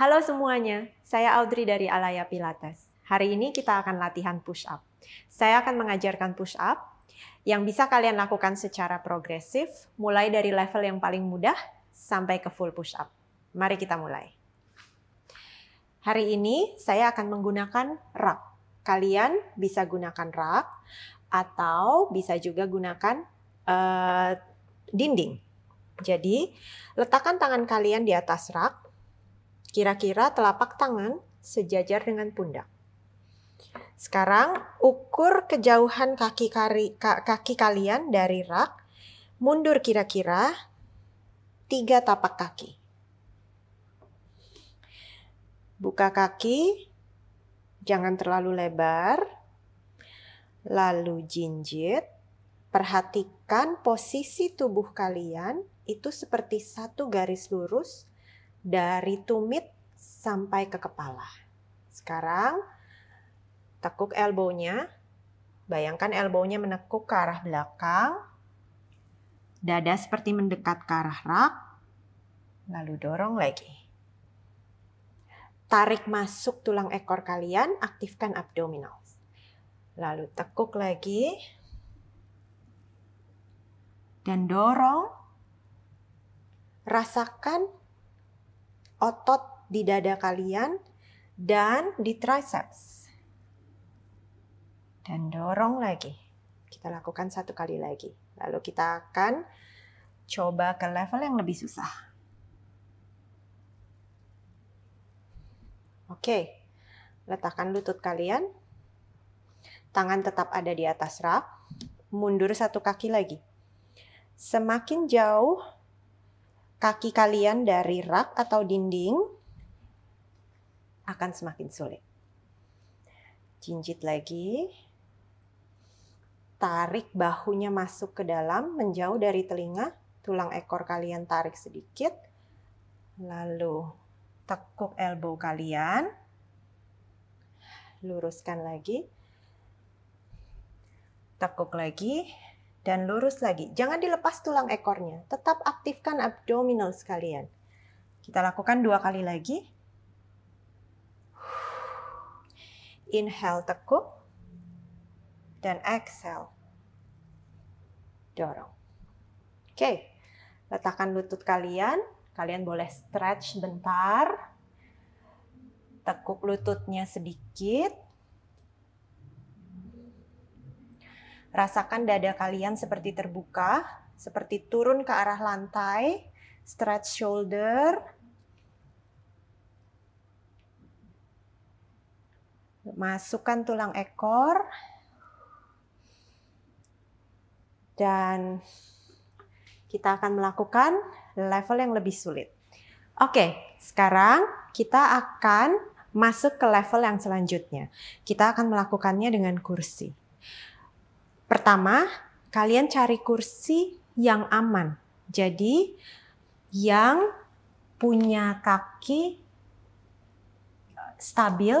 Halo semuanya, saya Audrey dari Alaya Pilates. Hari ini kita akan latihan push up. Saya akan mengajarkan push up yang bisa kalian lakukan secara progresif, mulai dari level yang paling mudah sampai ke full push up. Mari kita mulai. Hari ini saya akan menggunakan rak. Kalian bisa gunakan rak atau bisa juga gunakan uh, dinding. Jadi, letakkan tangan kalian di atas rak Kira-kira telapak tangan sejajar dengan pundak. Sekarang ukur kejauhan kaki, kari, kaki kalian dari rak, mundur kira-kira tiga tapak kaki. Buka kaki, jangan terlalu lebar, lalu jinjit. Perhatikan posisi tubuh kalian itu seperti satu garis lurus dari tumit sampai ke kepala. Sekarang tekuk elbownya, bayangkan elbownya menekuk ke arah belakang, dada seperti mendekat ke arah rak, lalu dorong lagi. Tarik masuk tulang ekor kalian, aktifkan abdominal. Lalu tekuk lagi. Dan dorong. Rasakan otot di dada kalian dan di triceps. Dan dorong lagi. Kita lakukan satu kali lagi. Lalu kita akan coba ke level yang lebih susah. Oke, letakkan lutut kalian. Tangan tetap ada di atas rak. Mundur satu kaki lagi. Semakin jauh kaki kalian dari rak atau dinding akan semakin sulit. Jinjit lagi. Tarik bahunya masuk ke dalam, menjauh dari telinga. Tulang ekor kalian tarik sedikit. Lalu tekuk elbow kalian. Luruskan lagi. Tekuk lagi dan lurus lagi. Jangan dilepas tulang ekornya, tetap aktifkan abdominal sekalian. Kita lakukan dua kali lagi. Inhale tekuk dan exhale dorong. Oke, letakkan lutut kalian. Kalian boleh stretch bentar. Tekuk lututnya sedikit Rasakan dada kalian seperti terbuka, seperti turun ke arah lantai, stretch shoulder. Masukkan tulang ekor. Dan kita akan melakukan level yang lebih sulit. Oke, sekarang kita akan masuk ke level yang selanjutnya. Kita akan melakukannya dengan kursi. Pertama, kalian cari kursi yang aman. Jadi yang punya kaki eh, stabil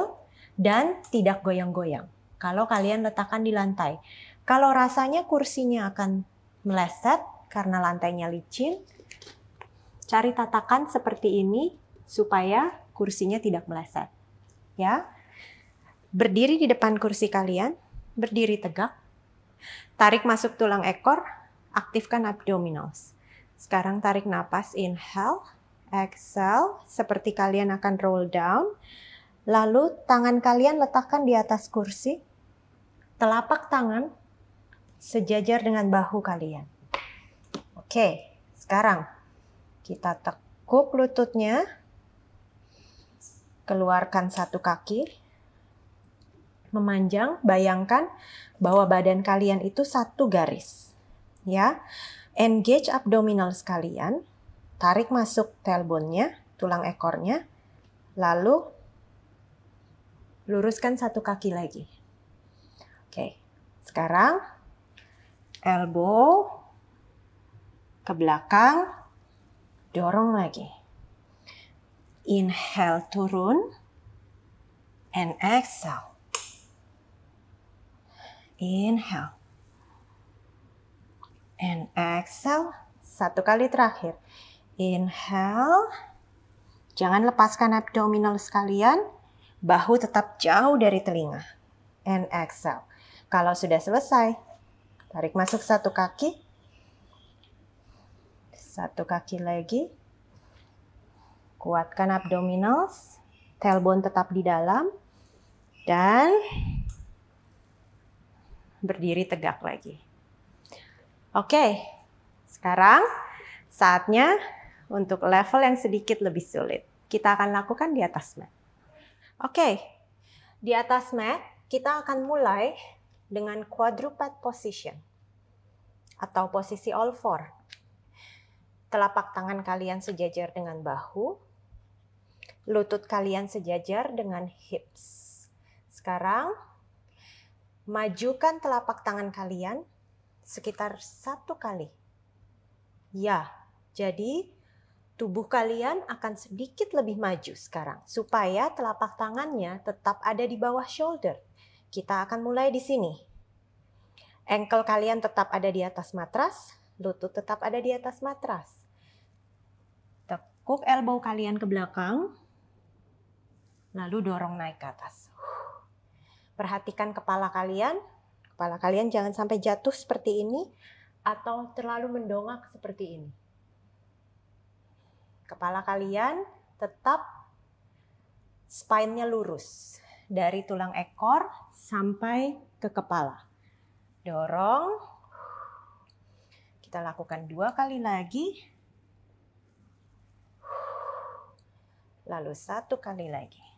dan tidak goyang-goyang. Kalau kalian letakkan di lantai. Kalau rasanya kursinya akan meleset karena lantainya licin, cari tatakan seperti ini supaya kursinya tidak meleset. Ya. Berdiri di depan kursi kalian, berdiri tegak, Tarik masuk tulang ekor, aktifkan abdominals. Sekarang tarik nafas inhale, exhale, seperti kalian akan roll down. Lalu tangan kalian letakkan di atas kursi. Telapak tangan sejajar dengan bahu kalian. Oke, sekarang kita tekuk lututnya. Keluarkan satu kaki, memanjang, bayangkan bahwa badan kalian itu satu garis. Ya. Engage abdominal sekalian, tarik masuk tailbone-nya, tulang ekornya, lalu luruskan satu kaki lagi. Oke. Sekarang elbow ke belakang, dorong lagi. Inhale turun and exhale. Inhale. And exhale. Satu kali terakhir. Inhale. Jangan lepaskan abdominal sekalian. Bahu tetap jauh dari telinga. And exhale. Kalau sudah selesai, tarik masuk satu kaki. Satu kaki lagi. Kuatkan abdominals, Tailbone tetap di dalam. Dan berdiri tegak lagi. Oke, sekarang saatnya untuk level yang sedikit lebih sulit. Kita akan lakukan di atas mat. Oke, di atas mat kita akan mulai dengan quadruped position atau posisi all four. Telapak tangan kalian sejajar dengan bahu, lutut kalian sejajar dengan hips. Sekarang majukan telapak tangan kalian sekitar satu kali. Ya, jadi tubuh kalian akan sedikit lebih maju sekarang supaya telapak tangannya tetap ada di bawah shoulder. Kita akan mulai di sini. Ankle kalian tetap ada di atas matras, lutut tetap ada di atas matras. Tekuk elbow kalian ke belakang, lalu dorong naik ke atas. Perhatikan kepala kalian. Kepala kalian jangan sampai jatuh seperti ini atau terlalu mendongak seperti ini. Kepala kalian tetap spine-nya lurus dari tulang ekor sampai ke kepala. Dorong. Kita lakukan dua kali lagi. Lalu satu kali lagi.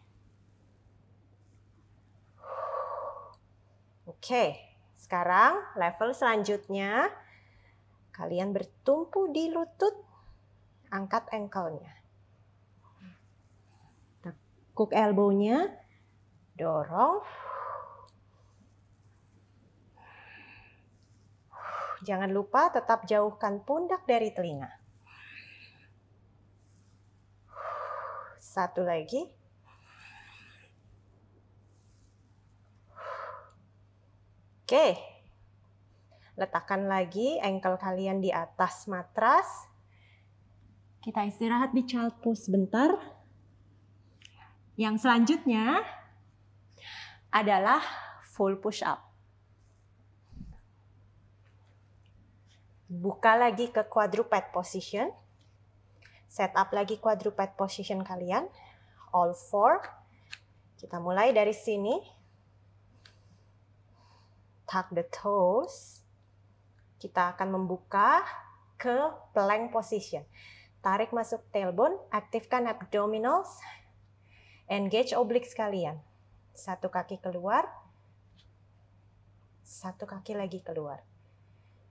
Oke, sekarang level selanjutnya kalian bertumpu di lutut, angkat engkelnya. Tekuk elbow dorong. Jangan lupa tetap jauhkan pundak dari telinga. Satu lagi. Oke. Letakkan lagi engkel kalian di atas matras. Kita istirahat di child pose sebentar. Yang selanjutnya adalah full push up. Buka lagi ke quadruped position. Set up lagi quadruped position kalian. All four. Kita mulai dari sini tuck the toes. Kita akan membuka ke plank position. Tarik masuk tailbone, aktifkan abdominals, engage oblique sekalian. Satu kaki keluar, satu kaki lagi keluar.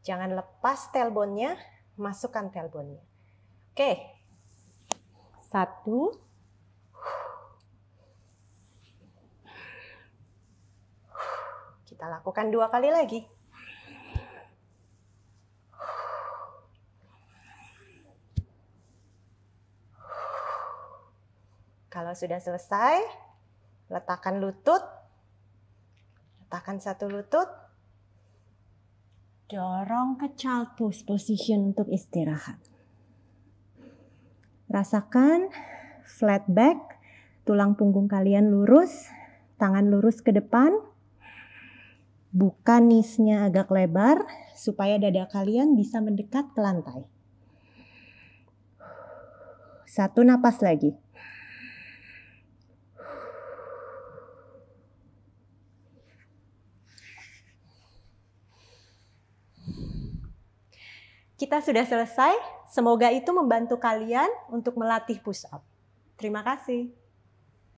Jangan lepas tailbone-nya, masukkan tailbone-nya. Oke, satu, Kita lakukan dua kali lagi. Kalau sudah selesai, letakkan lutut. Letakkan satu lutut. Dorong ke child pose position untuk istirahat. Rasakan flat back, tulang punggung kalian lurus, tangan lurus ke depan, Buka nisnya agak lebar supaya dada kalian bisa mendekat ke lantai. Satu napas lagi. Kita sudah selesai. Semoga itu membantu kalian untuk melatih push up. Terima kasih.